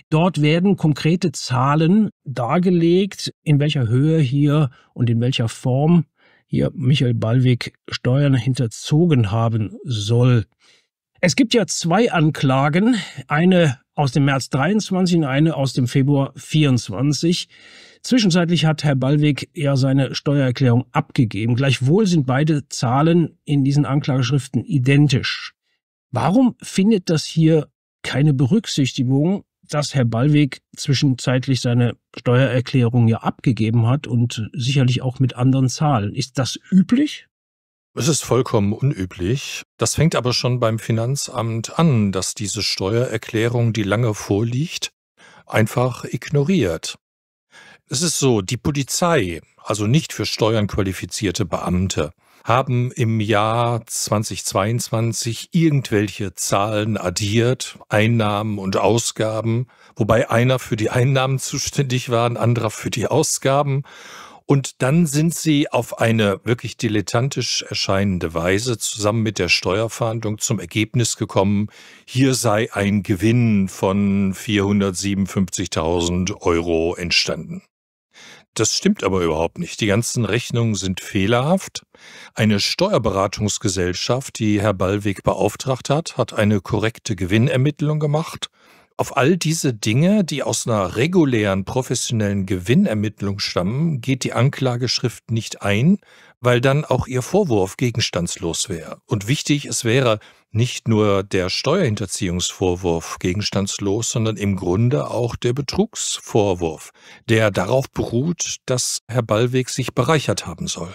Dort werden konkrete Zahlen dargelegt, in welcher Höhe hier und in welcher Form hier Michael Ballweg Steuern hinterzogen haben soll. Es gibt ja zwei Anklagen, eine aus dem März 23 und eine aus dem Februar 24. Zwischenzeitlich hat Herr Ballweg ja seine Steuererklärung abgegeben. Gleichwohl sind beide Zahlen in diesen Anklageschriften identisch. Warum findet das hier keine Berücksichtigung, dass Herr Ballweg zwischenzeitlich seine Steuererklärung ja abgegeben hat und sicherlich auch mit anderen Zahlen? Ist das üblich? Es ist vollkommen unüblich. Das fängt aber schon beim Finanzamt an, dass diese Steuererklärung, die lange vorliegt, einfach ignoriert. Es ist so, die Polizei, also nicht für Steuern qualifizierte Beamte, haben im Jahr 2022 irgendwelche Zahlen addiert, Einnahmen und Ausgaben, wobei einer für die Einnahmen zuständig war, ein anderer für die Ausgaben und dann sind sie auf eine wirklich dilettantisch erscheinende Weise zusammen mit der Steuerfahndung zum Ergebnis gekommen, hier sei ein Gewinn von 457.000 Euro entstanden. Das stimmt aber überhaupt nicht. Die ganzen Rechnungen sind fehlerhaft. Eine Steuerberatungsgesellschaft, die Herr Ballweg beauftragt hat, hat eine korrekte Gewinnermittlung gemacht auf all diese Dinge, die aus einer regulären professionellen Gewinnermittlung stammen, geht die Anklageschrift nicht ein, weil dann auch ihr Vorwurf gegenstandslos wäre. Und wichtig, es wäre nicht nur der Steuerhinterziehungsvorwurf gegenstandslos, sondern im Grunde auch der Betrugsvorwurf, der darauf beruht, dass Herr Ballweg sich bereichert haben soll.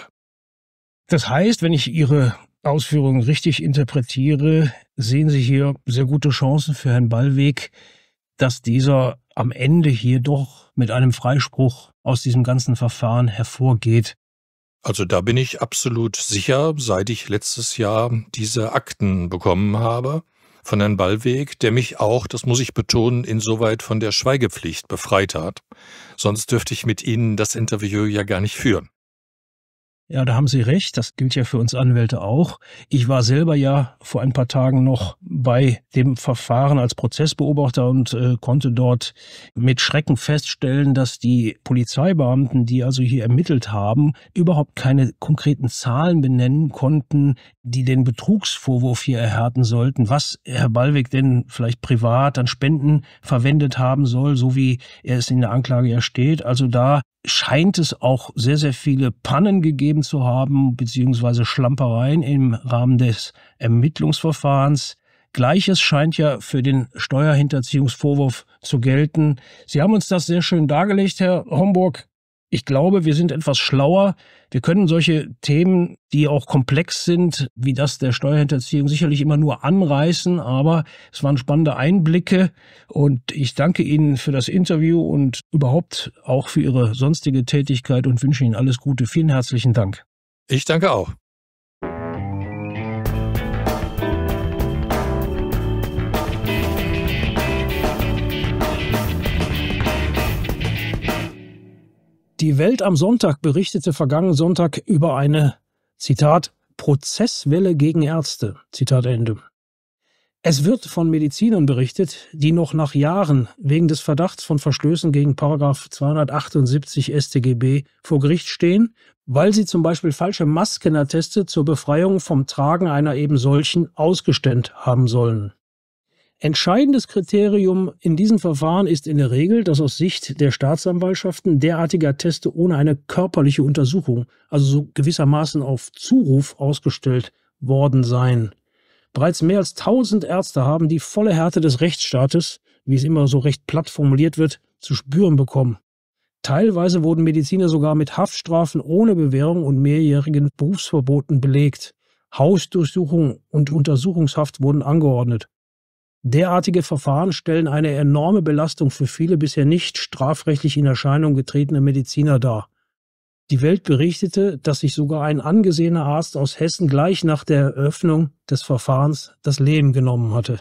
Das heißt, wenn ich Ihre Ausführungen richtig interpretiere, sehen Sie hier sehr gute Chancen für Herrn Ballweg, dass dieser am Ende hier doch mit einem Freispruch aus diesem ganzen Verfahren hervorgeht. Also da bin ich absolut sicher, seit ich letztes Jahr diese Akten bekommen habe von Herrn Ballweg, der mich auch, das muss ich betonen, insoweit von der Schweigepflicht befreit hat. Sonst dürfte ich mit Ihnen das Interview ja gar nicht führen. Ja, da haben Sie recht. Das gilt ja für uns Anwälte auch. Ich war selber ja vor ein paar Tagen noch bei dem Verfahren als Prozessbeobachter und äh, konnte dort mit Schrecken feststellen, dass die Polizeibeamten, die also hier ermittelt haben, überhaupt keine konkreten Zahlen benennen konnten, die den Betrugsvorwurf hier erhärten sollten, was Herr Ballweg denn vielleicht privat an Spenden verwendet haben soll, so wie er es in der Anklage ja steht. Also da scheint es auch sehr, sehr viele Pannen gegeben zu haben, beziehungsweise Schlampereien im Rahmen des Ermittlungsverfahrens. Gleiches scheint ja für den Steuerhinterziehungsvorwurf zu gelten. Sie haben uns das sehr schön dargelegt, Herr Homburg. Ich glaube, wir sind etwas schlauer. Wir können solche Themen, die auch komplex sind, wie das der Steuerhinterziehung, sicherlich immer nur anreißen. Aber es waren spannende Einblicke und ich danke Ihnen für das Interview und überhaupt auch für Ihre sonstige Tätigkeit und wünsche Ihnen alles Gute. Vielen herzlichen Dank. Ich danke auch. Die Welt am Sonntag berichtete vergangenen Sonntag über eine, Zitat, Prozesswelle gegen Ärzte, Zitat Ende. Es wird von Medizinern berichtet, die noch nach Jahren wegen des Verdachts von Verstößen gegen 278 StGB vor Gericht stehen, weil sie zum Beispiel falsche Maskenatteste zur Befreiung vom Tragen einer eben solchen ausgestellt haben sollen. Entscheidendes Kriterium in diesen Verfahren ist in der Regel, dass aus Sicht der Staatsanwaltschaften derartige Atteste ohne eine körperliche Untersuchung, also so gewissermaßen auf Zuruf ausgestellt worden seien. Bereits mehr als 1000 Ärzte haben die volle Härte des Rechtsstaates, wie es immer so recht platt formuliert wird, zu spüren bekommen. Teilweise wurden Mediziner sogar mit Haftstrafen ohne Bewährung und mehrjährigen Berufsverboten belegt. Hausdurchsuchungen und Untersuchungshaft wurden angeordnet. Derartige Verfahren stellen eine enorme Belastung für viele bisher nicht strafrechtlich in Erscheinung getretene Mediziner dar. Die Welt berichtete, dass sich sogar ein angesehener Arzt aus Hessen gleich nach der Eröffnung des Verfahrens das Leben genommen hatte.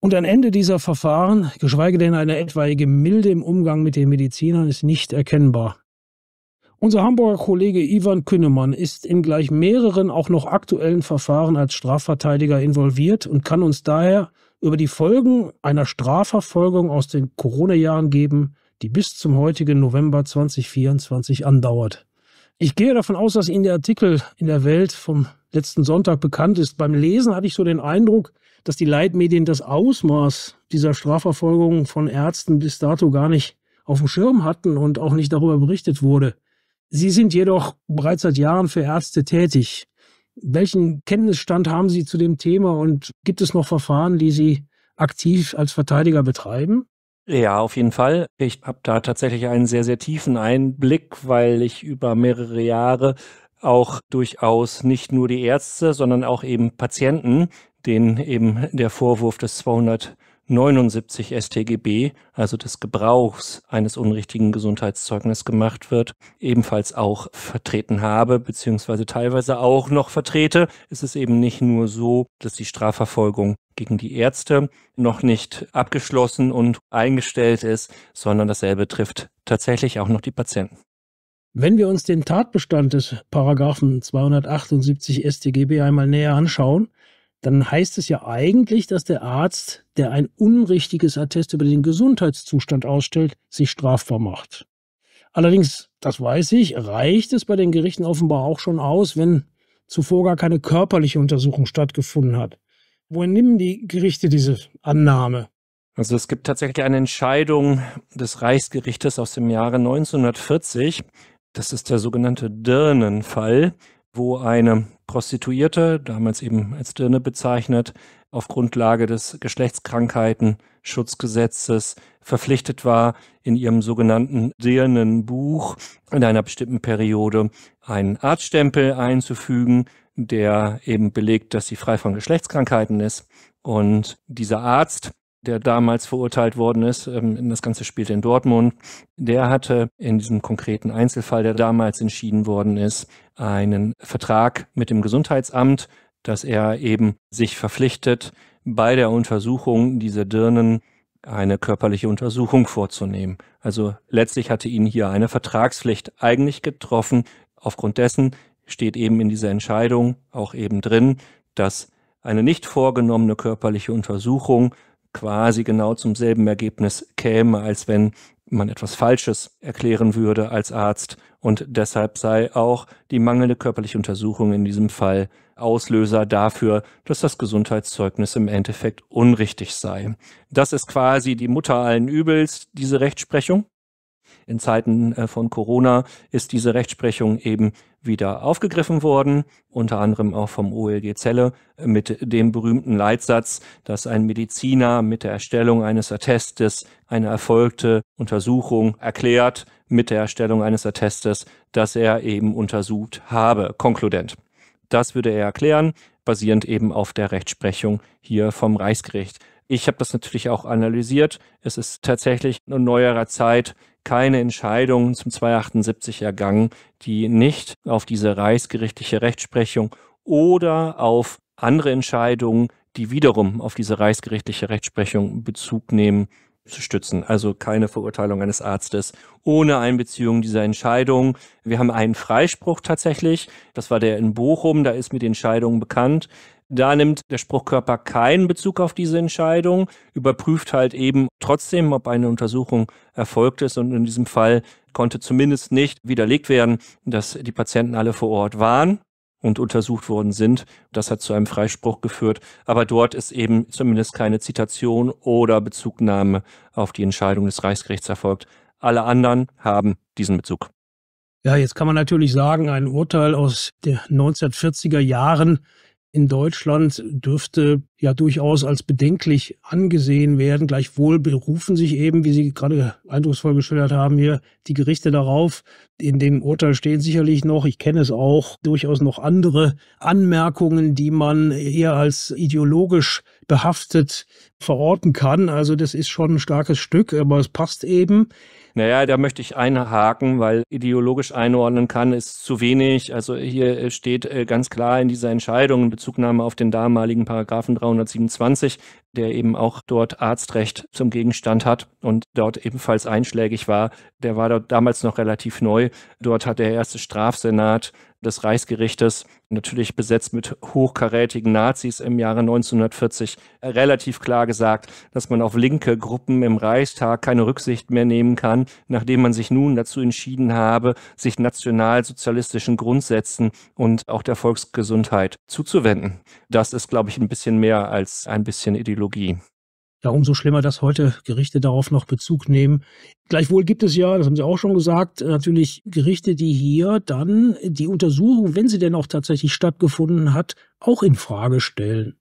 Und ein Ende dieser Verfahren, geschweige denn eine etwaige Milde im Umgang mit den Medizinern, ist nicht erkennbar. Unser Hamburger Kollege Ivan Künnemann ist in gleich mehreren auch noch aktuellen Verfahren als Strafverteidiger involviert und kann uns daher über die Folgen einer Strafverfolgung aus den Corona-Jahren geben, die bis zum heutigen November 2024 andauert. Ich gehe davon aus, dass Ihnen der Artikel in der Welt vom letzten Sonntag bekannt ist. Beim Lesen hatte ich so den Eindruck, dass die Leitmedien das Ausmaß dieser Strafverfolgung von Ärzten bis dato gar nicht auf dem Schirm hatten und auch nicht darüber berichtet wurde. Sie sind jedoch bereits seit Jahren für Ärzte tätig. Welchen Kenntnisstand haben Sie zu dem Thema und gibt es noch Verfahren, die Sie aktiv als Verteidiger betreiben? Ja, auf jeden Fall. Ich habe da tatsächlich einen sehr, sehr tiefen Einblick, weil ich über mehrere Jahre auch durchaus nicht nur die Ärzte, sondern auch eben Patienten, denen eben der Vorwurf des 200 79 StGB, also des Gebrauchs eines unrichtigen Gesundheitszeugnisses gemacht wird, ebenfalls auch vertreten habe, beziehungsweise teilweise auch noch vertrete. Es eben nicht nur so, dass die Strafverfolgung gegen die Ärzte noch nicht abgeschlossen und eingestellt ist, sondern dasselbe trifft tatsächlich auch noch die Patienten. Wenn wir uns den Tatbestand des Paragraphen 278 StGB einmal näher anschauen, dann heißt es ja eigentlich, dass der Arzt, der ein unrichtiges Attest über den Gesundheitszustand ausstellt, sich strafbar macht. Allerdings, das weiß ich, reicht es bei den Gerichten offenbar auch schon aus, wenn zuvor gar keine körperliche Untersuchung stattgefunden hat. Woher nehmen die Gerichte diese Annahme? Also es gibt tatsächlich eine Entscheidung des Reichsgerichtes aus dem Jahre 1940. Das ist der sogenannte Dirnenfall, wo eine Prostituierte, damals eben als Dirne bezeichnet, auf Grundlage des Geschlechtskrankheiten-Schutzgesetzes verpflichtet war, in ihrem sogenannten Dirnenbuch in einer bestimmten Periode einen Arztstempel einzufügen, der eben belegt, dass sie frei von Geschlechtskrankheiten ist. Und dieser Arzt der damals verurteilt worden ist. Ähm, das Ganze spielte in Dortmund. Der hatte in diesem konkreten Einzelfall, der damals entschieden worden ist, einen Vertrag mit dem Gesundheitsamt, dass er eben sich verpflichtet, bei der Untersuchung dieser Dirnen eine körperliche Untersuchung vorzunehmen. Also letztlich hatte ihn hier eine Vertragspflicht eigentlich getroffen. Aufgrund dessen steht eben in dieser Entscheidung auch eben drin, dass eine nicht vorgenommene körperliche Untersuchung quasi genau zum selben Ergebnis käme, als wenn man etwas Falsches erklären würde als Arzt. Und deshalb sei auch die mangelnde körperliche Untersuchung in diesem Fall Auslöser dafür, dass das Gesundheitszeugnis im Endeffekt unrichtig sei. Das ist quasi die Mutter allen Übels, diese Rechtsprechung in Zeiten äh, von Corona ist diese Rechtsprechung eben wieder aufgegriffen worden, unter anderem auch vom OLG Zelle äh, mit dem berühmten Leitsatz, dass ein Mediziner mit der Erstellung eines Attestes eine erfolgte Untersuchung erklärt, mit der Erstellung eines Attestes, dass er eben untersucht habe, konkludent. Das würde er erklären, basierend eben auf der Rechtsprechung hier vom Reichsgericht. Ich habe das natürlich auch analysiert. Es ist tatsächlich in neuerer Zeit keine Entscheidung zum 278 ergangen, die nicht auf diese reichsgerichtliche Rechtsprechung oder auf andere Entscheidungen, die wiederum auf diese reichsgerichtliche Rechtsprechung Bezug nehmen, zu stützen. Also keine Verurteilung eines Arztes ohne Einbeziehung dieser Entscheidung. Wir haben einen Freispruch tatsächlich. Das war der in Bochum. Da ist mir die Entscheidung bekannt. Da nimmt der Spruchkörper keinen Bezug auf diese Entscheidung, überprüft halt eben trotzdem, ob eine Untersuchung erfolgt ist. Und in diesem Fall konnte zumindest nicht widerlegt werden, dass die Patienten alle vor Ort waren und untersucht worden sind. Das hat zu einem Freispruch geführt. Aber dort ist eben zumindest keine Zitation oder Bezugnahme auf die Entscheidung des Reichsgerichts erfolgt. Alle anderen haben diesen Bezug. Ja, jetzt kann man natürlich sagen, ein Urteil aus den 1940er Jahren in Deutschland dürfte ja durchaus als bedenklich angesehen werden. Gleichwohl berufen sich eben, wie Sie gerade eindrucksvoll geschildert haben, hier die Gerichte darauf. In dem Urteil stehen sicherlich noch, ich kenne es auch, durchaus noch andere Anmerkungen, die man eher als ideologisch behaftet verorten kann. Also das ist schon ein starkes Stück, aber es passt eben. Naja, da möchte ich einhaken, weil ideologisch einordnen kann, ist zu wenig. Also hier äh, steht äh, ganz klar in dieser Entscheidung in Bezugnahme auf den damaligen Paragraphen 327 der eben auch dort Arztrecht zum Gegenstand hat und dort ebenfalls einschlägig war. Der war dort damals noch relativ neu. Dort hat der erste Strafsenat des Reichsgerichtes, natürlich besetzt mit hochkarätigen Nazis im Jahre 1940, relativ klar gesagt, dass man auf linke Gruppen im Reichstag keine Rücksicht mehr nehmen kann, nachdem man sich nun dazu entschieden habe, sich nationalsozialistischen Grundsätzen und auch der Volksgesundheit zuzuwenden. Das ist, glaube ich, ein bisschen mehr als ein bisschen ideologisch Ideologie. Ja, umso schlimmer, dass heute Gerichte darauf noch Bezug nehmen. Gleichwohl gibt es ja, das haben Sie auch schon gesagt, natürlich Gerichte, die hier dann die Untersuchung, wenn sie denn auch tatsächlich stattgefunden hat, auch in Frage stellen.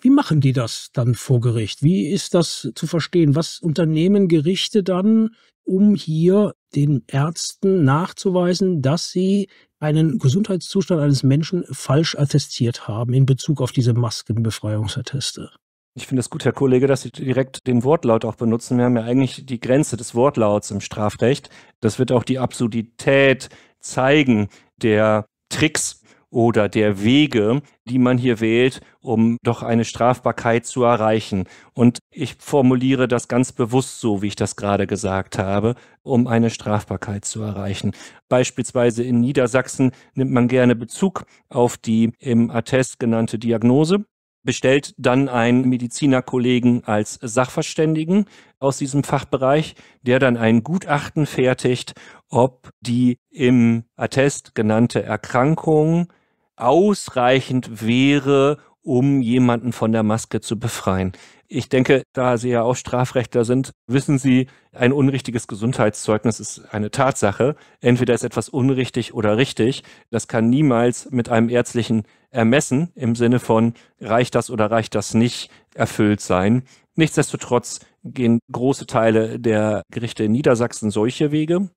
Wie machen die das dann vor Gericht? Wie ist das zu verstehen? Was unternehmen Gerichte dann, um hier den Ärzten nachzuweisen, dass sie einen Gesundheitszustand eines Menschen falsch attestiert haben in Bezug auf diese Maskenbefreiungsatteste? Ich finde es gut, Herr Kollege, dass Sie direkt den Wortlaut auch benutzen. Wir haben ja eigentlich die Grenze des Wortlauts im Strafrecht. Das wird auch die Absurdität zeigen der Tricks oder der Wege, die man hier wählt, um doch eine Strafbarkeit zu erreichen. Und ich formuliere das ganz bewusst so, wie ich das gerade gesagt habe, um eine Strafbarkeit zu erreichen. Beispielsweise in Niedersachsen nimmt man gerne Bezug auf die im Attest genannte Diagnose bestellt dann einen Medizinerkollegen als Sachverständigen aus diesem Fachbereich, der dann ein Gutachten fertigt, ob die im Attest genannte Erkrankung ausreichend wäre, um jemanden von der Maske zu befreien. Ich denke, da Sie ja auch Strafrechtler sind, wissen Sie, ein unrichtiges Gesundheitszeugnis ist eine Tatsache. Entweder ist etwas unrichtig oder richtig. Das kann niemals mit einem ärztlichen Ermessen im Sinne von reicht das oder reicht das nicht erfüllt sein. Nichtsdestotrotz gehen große Teile der Gerichte in Niedersachsen solche Wege.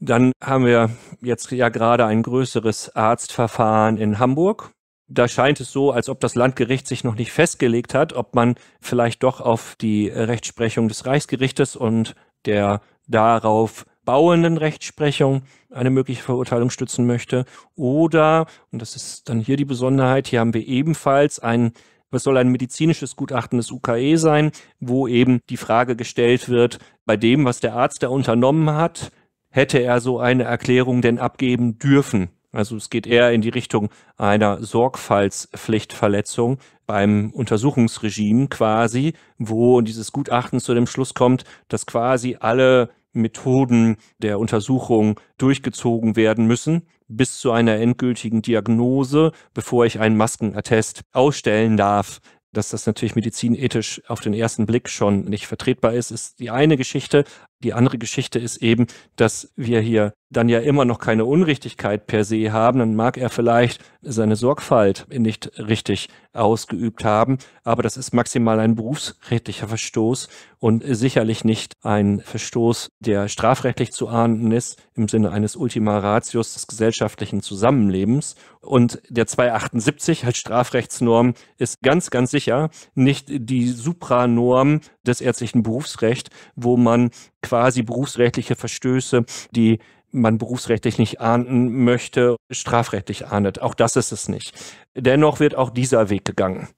Dann haben wir jetzt ja gerade ein größeres Arztverfahren in Hamburg da scheint es so, als ob das Landgericht sich noch nicht festgelegt hat, ob man vielleicht doch auf die Rechtsprechung des Reichsgerichtes und der darauf bauenden Rechtsprechung eine mögliche Verurteilung stützen möchte. Oder, und das ist dann hier die Besonderheit, hier haben wir ebenfalls ein, was soll ein medizinisches Gutachten des UKE sein, wo eben die Frage gestellt wird, bei dem, was der Arzt da unternommen hat, hätte er so eine Erklärung denn abgeben dürfen? Also es geht eher in die Richtung einer Sorgfaltspflichtverletzung beim Untersuchungsregime quasi, wo dieses Gutachten zu dem Schluss kommt, dass quasi alle Methoden der Untersuchung durchgezogen werden müssen bis zu einer endgültigen Diagnose, bevor ich einen Maskenattest ausstellen darf. Dass das natürlich medizinethisch auf den ersten Blick schon nicht vertretbar ist, ist die eine Geschichte. Die andere Geschichte ist eben, dass wir hier dann ja immer noch keine Unrichtigkeit per se haben, dann mag er vielleicht seine Sorgfalt nicht richtig ausgeübt haben, aber das ist maximal ein berufsrechtlicher Verstoß und sicherlich nicht ein Verstoß, der strafrechtlich zu ahnden ist im Sinne eines Ultima Ratios des gesellschaftlichen Zusammenlebens. Und der 278 als Strafrechtsnorm ist ganz, ganz sicher nicht die Supranorm des ärztlichen Berufsrechts, wo man quasi berufsrechtliche Verstöße, die man berufsrechtlich nicht ahnden möchte, strafrechtlich ahndet. Auch das ist es nicht. Dennoch wird auch dieser Weg gegangen.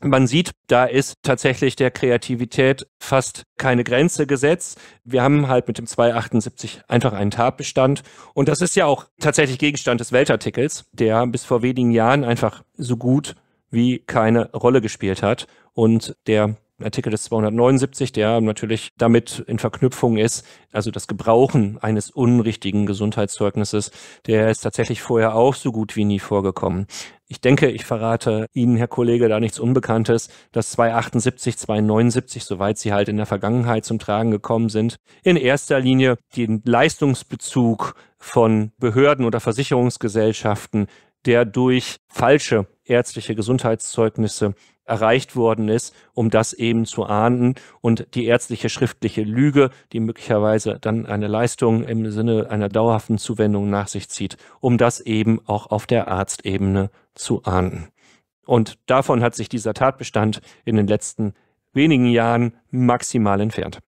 Man sieht, da ist tatsächlich der Kreativität fast keine Grenze gesetzt. Wir haben halt mit dem 278 einfach einen Tatbestand. Und das ist ja auch tatsächlich Gegenstand des Weltartikels, der bis vor wenigen Jahren einfach so gut wie keine Rolle gespielt hat und der Artikel des 279, der natürlich damit in Verknüpfung ist, also das Gebrauchen eines unrichtigen Gesundheitszeugnisses, der ist tatsächlich vorher auch so gut wie nie vorgekommen. Ich denke, ich verrate Ihnen, Herr Kollege, da nichts Unbekanntes, dass 278, 279, soweit sie halt in der Vergangenheit zum Tragen gekommen sind, in erster Linie den Leistungsbezug von Behörden oder Versicherungsgesellschaften, der durch falsche ärztliche Gesundheitszeugnisse erreicht worden ist, um das eben zu ahnden und die ärztliche schriftliche Lüge, die möglicherweise dann eine Leistung im Sinne einer dauerhaften Zuwendung nach sich zieht, um das eben auch auf der Arztebene zu ahnden. Und davon hat sich dieser Tatbestand in den letzten wenigen Jahren maximal entfernt.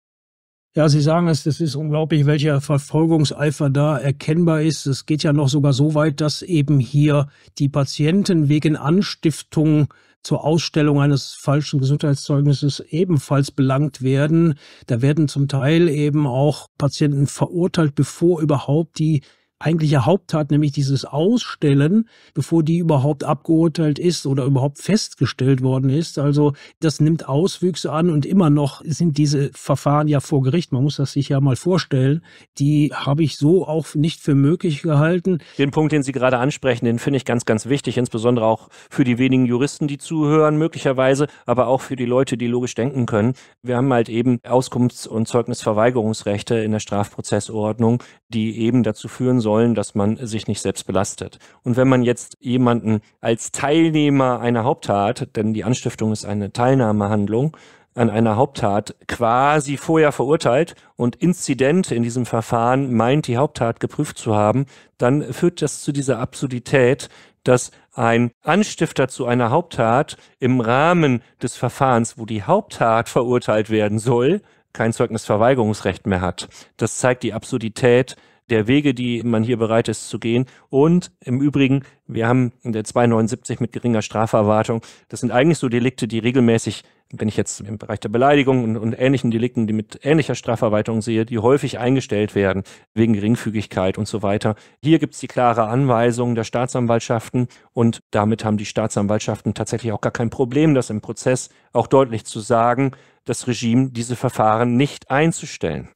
Ja, Sie sagen es, das ist unglaublich, welcher Verfolgungseifer da erkennbar ist. Es geht ja noch sogar so weit, dass eben hier die Patienten wegen Anstiftung zur Ausstellung eines falschen Gesundheitszeugnisses ebenfalls belangt werden. Da werden zum Teil eben auch Patienten verurteilt, bevor überhaupt die eigentliche Haupttat, nämlich dieses Ausstellen, bevor die überhaupt abgeurteilt ist oder überhaupt festgestellt worden ist. Also das nimmt Auswüchse an und immer noch sind diese Verfahren ja vor Gericht. Man muss das sich ja mal vorstellen. Die habe ich so auch nicht für möglich gehalten. Den Punkt, den Sie gerade ansprechen, den finde ich ganz, ganz wichtig, insbesondere auch für die wenigen Juristen, die zuhören, möglicherweise, aber auch für die Leute, die logisch denken können. Wir haben halt eben Auskunfts- und Zeugnisverweigerungsrechte in der Strafprozessordnung, die eben dazu führen sollen, dass man sich nicht selbst belastet. Und wenn man jetzt jemanden als Teilnehmer einer Haupttat, denn die Anstiftung ist eine Teilnahmehandlung, an einer Haupttat quasi vorher verurteilt und Inzident in diesem Verfahren meint, die Haupttat geprüft zu haben, dann führt das zu dieser Absurdität, dass ein Anstifter zu einer Haupttat im Rahmen des Verfahrens, wo die Haupttat verurteilt werden soll, kein Zeugnisverweigerungsrecht mehr hat. Das zeigt die Absurdität der Wege, die man hier bereit ist zu gehen. Und im Übrigen, wir haben in der 279 mit geringer Straferwartung. Das sind eigentlich so Delikte, die regelmäßig, wenn ich jetzt im Bereich der Beleidigung und, und ähnlichen Delikten, die mit ähnlicher Straferwartung sehe, die häufig eingestellt werden, wegen Geringfügigkeit und so weiter. Hier gibt es die klare Anweisung der Staatsanwaltschaften und damit haben die Staatsanwaltschaften tatsächlich auch gar kein Problem, das im Prozess auch deutlich zu sagen, das Regime diese Verfahren nicht einzustellen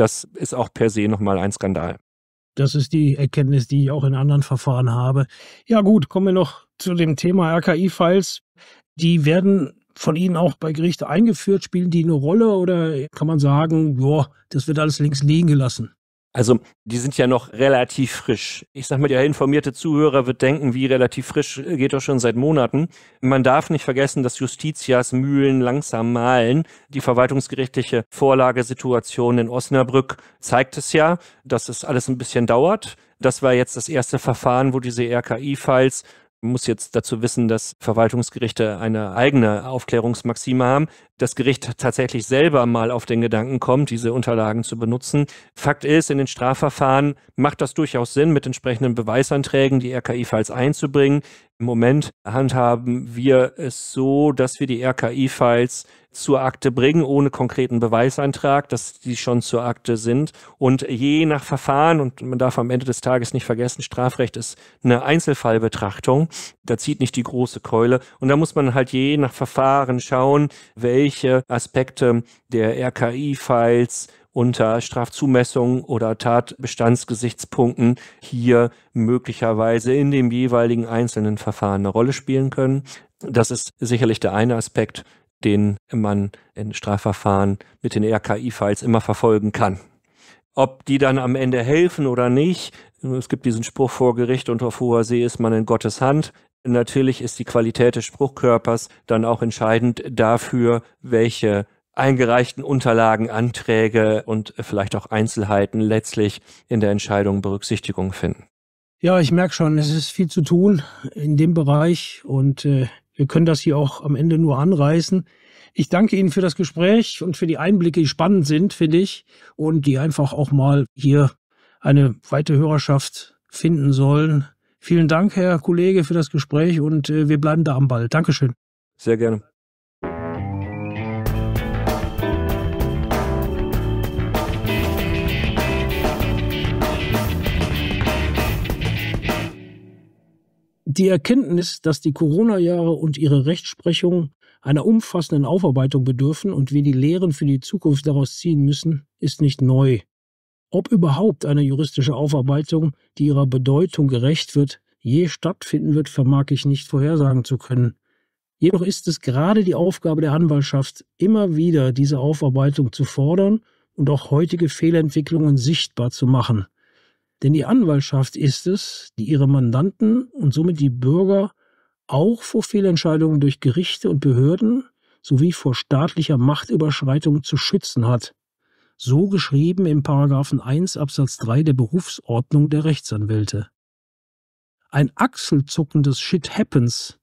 das ist auch per se nochmal ein Skandal. Das ist die Erkenntnis, die ich auch in anderen Verfahren habe. Ja gut, kommen wir noch zu dem Thema RKI-Files. Die werden von Ihnen auch bei Gericht eingeführt? Spielen die eine Rolle oder kann man sagen, boah, das wird alles links liegen gelassen? Also, die sind ja noch relativ frisch. Ich sag mal, der informierte Zuhörer wird denken, wie relativ frisch äh, geht doch schon seit Monaten. Man darf nicht vergessen, dass Justitias Mühlen langsam malen. Die verwaltungsgerichtliche Vorlagesituation in Osnabrück zeigt es ja, dass es alles ein bisschen dauert. Das war jetzt das erste Verfahren, wo diese RKI-Files man muss jetzt dazu wissen, dass Verwaltungsgerichte eine eigene Aufklärungsmaxime haben das Gericht tatsächlich selber mal auf den Gedanken kommt, diese Unterlagen zu benutzen. Fakt ist, in den Strafverfahren macht das durchaus Sinn, mit entsprechenden Beweisanträgen die RKI-Files einzubringen. Im Moment handhaben wir es so, dass wir die RKI-Files zur Akte bringen, ohne konkreten Beweisantrag, dass die schon zur Akte sind. Und je nach Verfahren, und man darf am Ende des Tages nicht vergessen, Strafrecht ist eine Einzelfallbetrachtung, da zieht nicht die große Keule. Und da muss man halt je nach Verfahren schauen, welche rechtliche Aspekte der RKI-Files unter Strafzumessung oder Tatbestandsgesichtspunkten hier möglicherweise in dem jeweiligen einzelnen Verfahren eine Rolle spielen können. Das ist sicherlich der eine Aspekt, den man in Strafverfahren mit den RKI-Files immer verfolgen kann. Ob die dann am Ende helfen oder nicht, es gibt diesen Spruch vor Gericht und auf hoher See ist man in Gottes Hand. Natürlich ist die Qualität des Spruchkörpers dann auch entscheidend dafür, welche eingereichten Unterlagen, Anträge und vielleicht auch Einzelheiten letztlich in der Entscheidung Berücksichtigung finden. Ja, ich merke schon, es ist viel zu tun in dem Bereich und äh, wir können das hier auch am Ende nur anreißen. Ich danke Ihnen für das Gespräch und für die Einblicke, die spannend sind, finde ich, und die einfach auch mal hier eine weite Hörerschaft finden sollen. Vielen Dank, Herr Kollege, für das Gespräch und äh, wir bleiben da am Ball. Dankeschön. Sehr gerne. Die Erkenntnis, dass die Corona-Jahre und ihre Rechtsprechung einer umfassenden Aufarbeitung bedürfen und wir die Lehren für die Zukunft daraus ziehen müssen, ist nicht neu ob überhaupt eine juristische Aufarbeitung, die ihrer Bedeutung gerecht wird, je stattfinden wird, vermag ich nicht vorhersagen zu können. Jedoch ist es gerade die Aufgabe der Anwaltschaft, immer wieder diese Aufarbeitung zu fordern und auch heutige Fehlentwicklungen sichtbar zu machen. Denn die Anwaltschaft ist es, die ihre Mandanten und somit die Bürger auch vor Fehlentscheidungen durch Gerichte und Behörden sowie vor staatlicher Machtüberschreitung zu schützen hat so geschrieben im Paragraphen 1 Absatz 3 der Berufsordnung der Rechtsanwälte. Ein achselzuckendes Shit Happens,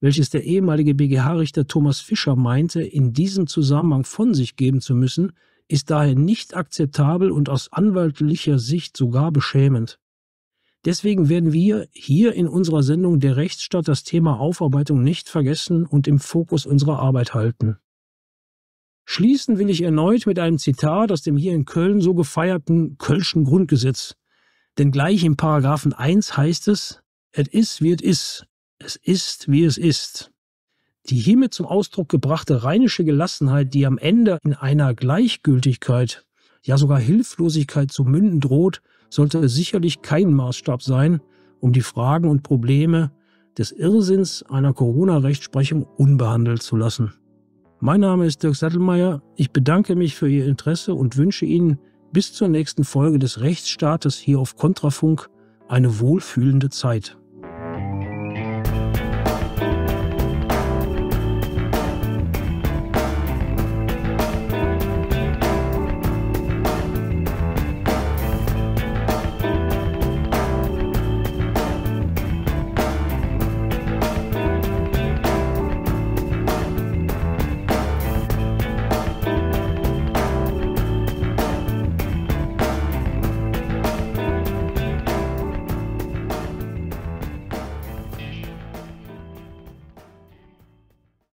welches der ehemalige BGH-Richter Thomas Fischer meinte, in diesem Zusammenhang von sich geben zu müssen, ist daher nicht akzeptabel und aus anwaltlicher Sicht sogar beschämend. Deswegen werden wir hier in unserer Sendung Der Rechtsstaat das Thema Aufarbeitung nicht vergessen und im Fokus unserer Arbeit halten. Schließen will ich erneut mit einem Zitat aus dem hier in Köln so gefeierten Kölschen Grundgesetz. Denn gleich im Paragraphen 1 heißt es, es ist, wie es ist. Es ist, wie es ist. Die hiermit zum Ausdruck gebrachte rheinische Gelassenheit, die am Ende in einer Gleichgültigkeit, ja sogar Hilflosigkeit zu münden droht, sollte sicherlich kein Maßstab sein, um die Fragen und Probleme des Irrsinns einer Corona-Rechtsprechung unbehandelt zu lassen. Mein Name ist Dirk Sattelmeier. Ich bedanke mich für Ihr Interesse und wünsche Ihnen bis zur nächsten Folge des Rechtsstaates hier auf Kontrafunk eine wohlfühlende Zeit.